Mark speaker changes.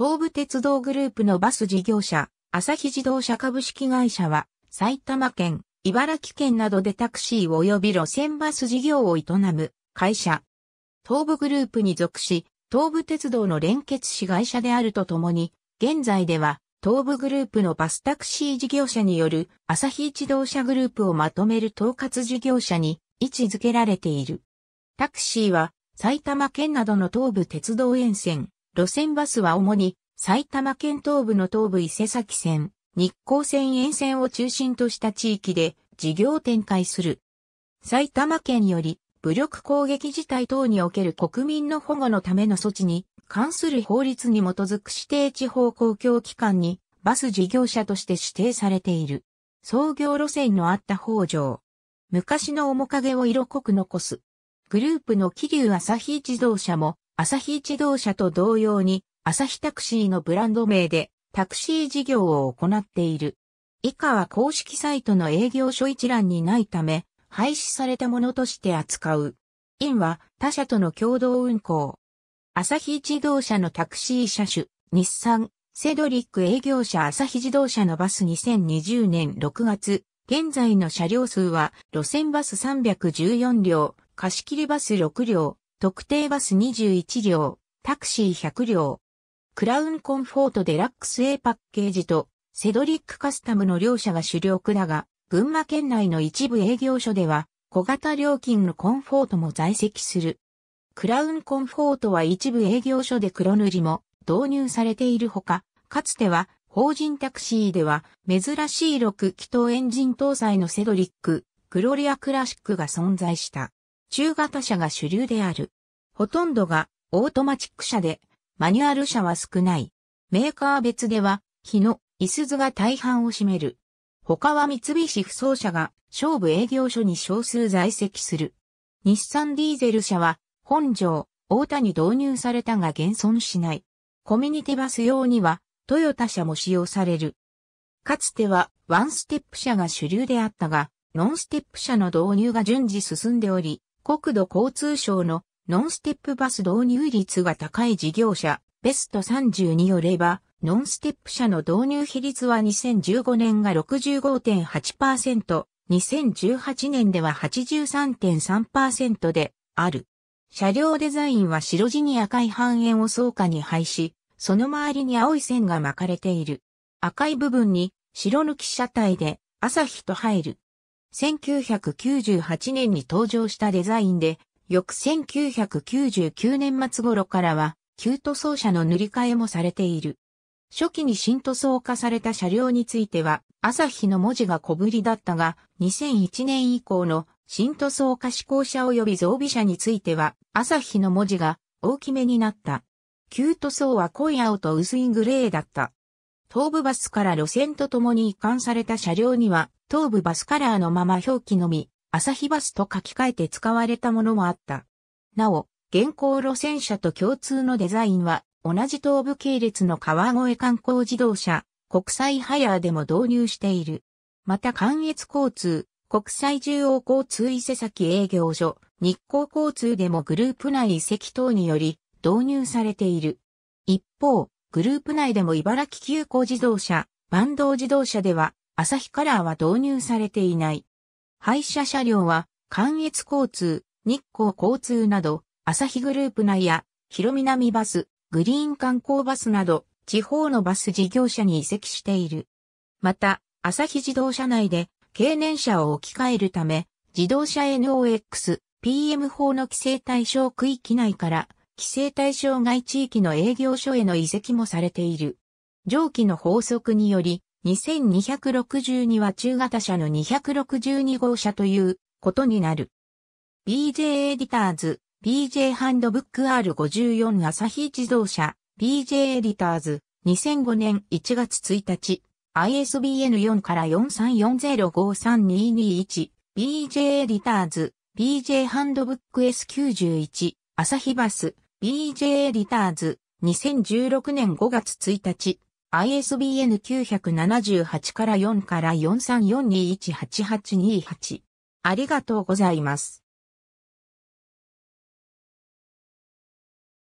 Speaker 1: 東武鉄道グループのバス事業者、朝日自動車株式会社は、埼玉県、茨城県などでタクシー及び路線バス事業を営む会社。東武グループに属し、東武鉄道の連結子会社であるとともに、現在では東武グループのバスタクシー事業者による朝日自動車グループをまとめる統括事業者に位置づけられている。タクシーは埼玉県などの東武鉄道沿線、路線バスは主に埼玉県東部の東部伊勢崎線、日光線沿線を中心とした地域で事業展開する。埼玉県より武力攻撃事態等における国民の保護のための措置に関する法律に基づく指定地方公共機関にバス事業者として指定されている。創業路線のあった北条。昔の面影を色濃く残す。グループの桐生朝日自動車も朝日自動車と同様に、朝日タクシーのブランド名で、タクシー事業を行っている。以下は公式サイトの営業所一覧にないため、廃止されたものとして扱う。インは他社との共同運行。朝日自動車のタクシー車種、日産、セドリック営業者朝日自動車のバス2020年6月、現在の車両数は路線バス314両、貸し切りバス6両、特定バス21両、タクシー100両。クラウンコンフォートデラックス A パッケージとセドリックカスタムの両社が主力だが、群馬県内の一部営業所では小型料金のコンフォートも在籍する。クラウンコンフォートは一部営業所で黒塗りも導入されているほか、かつては法人タクシーでは珍しい6気筒エンジン搭載のセドリック、グロリアクラシックが存在した。中型車が主流である。ほとんどがオートマチック車で、マニュアル車は少ない。メーカー別では、日野、いすずが大半を占める。他は三菱不走車が勝負営業所に少数在籍する。日産ディーゼル車は本庄、大田に導入されたが現存しない。コミュニティバス用にはトヨタ車も使用される。かつてはワンステップ車が主流であったが、ノンステップ車の導入が順次進んでおり、国土交通省のノンステップバス導入率が高い事業者、ベスト30によれば、ノンステップ車の導入比率は2015年が65.8%、2018年では83.3%である。車両デザインは白地に赤い半円を倉下に配し、その周りに青い線が巻かれている。赤い部分に白抜き車体で朝日と入る。1998年に登場したデザインで、翌1999年末頃からは、旧塗装車の塗り替えもされている。初期に新塗装化された車両については、朝日の文字が小ぶりだったが、2001年以降の新塗装化試行車及び増備車については、朝日の文字が大きめになった。旧塗装は濃い青と薄いグレーだった。東武バスから路線とともに移管された車両には、東武バスカラーのまま表記のみ、朝日バスと書き換えて使われたものもあった。なお、現行路線車と共通のデザインは、同じ東武系列の川越観光自動車、国際ハヤーでも導入している。また関越交通、国際中央交通伊勢崎営業所、日光交通でもグループ内移籍等により導入されている。一方、グループ内でも茨城急行自動車、万道自動車では、朝日カラーは導入されていない。廃車車両は、関越交通、日光交通など、朝日グループ内や、広南バス、グリーン観光バスなど、地方のバス事業者に移籍している。また、朝日自動車内で、経年車を置き換えるため、自動車 NOx、p m 法の規制対象区域内から、規制対象外地域の営業所への移籍もされている。上記の法則により、2262は中型車の262号車ということになる。BJ エディターズ、BJ ハンドブック R54 朝日自動車、BJ エディターズ、2005年1月1日、ISBN4 から43405321、BJ エディターズ、BJ ハンドブック S91、朝日バス、BJ エディターズ、2016年5月1日、ISBN 978から4から4342188828。ありがとうございます。